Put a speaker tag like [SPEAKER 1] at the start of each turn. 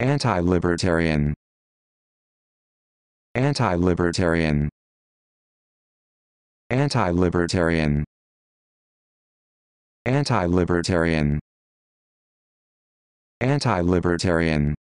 [SPEAKER 1] Anti-libertarian. Anti-libertarian. Anti-libertarian. Anti-libertarian. Anti-libertarian.